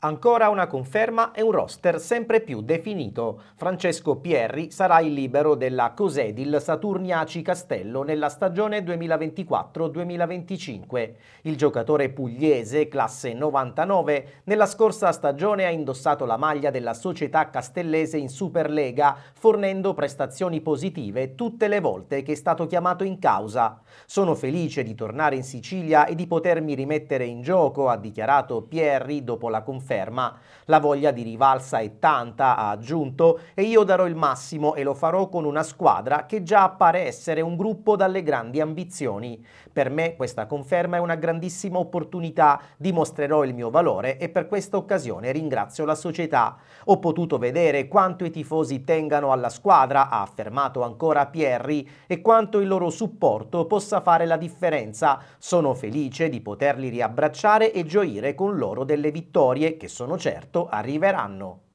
Ancora una conferma e un roster sempre più definito. Francesco Pierri sarà il libero della Cosedil Saturniaci Castello nella stagione 2024-2025. Il giocatore pugliese, classe 99, nella scorsa stagione ha indossato la maglia della società castellese in Superlega, fornendo prestazioni positive tutte le volte che è stato chiamato in causa. Sono felice di tornare in Sicilia e di potermi rimettere in gioco, ha dichiarato Pierri dopo la conferma conferma. La voglia di rivalsa è tanta, ha aggiunto, e io darò il massimo e lo farò con una squadra che già appare essere un gruppo dalle grandi ambizioni. Per me questa conferma è una grandissima opportunità, dimostrerò il mio valore e per questa occasione ringrazio la società. Ho potuto vedere quanto i tifosi tengano alla squadra, ha affermato ancora Pierri, e quanto il loro supporto possa fare la differenza. Sono felice di poterli riabbracciare e gioire con loro delle vittorie che sono certo arriveranno.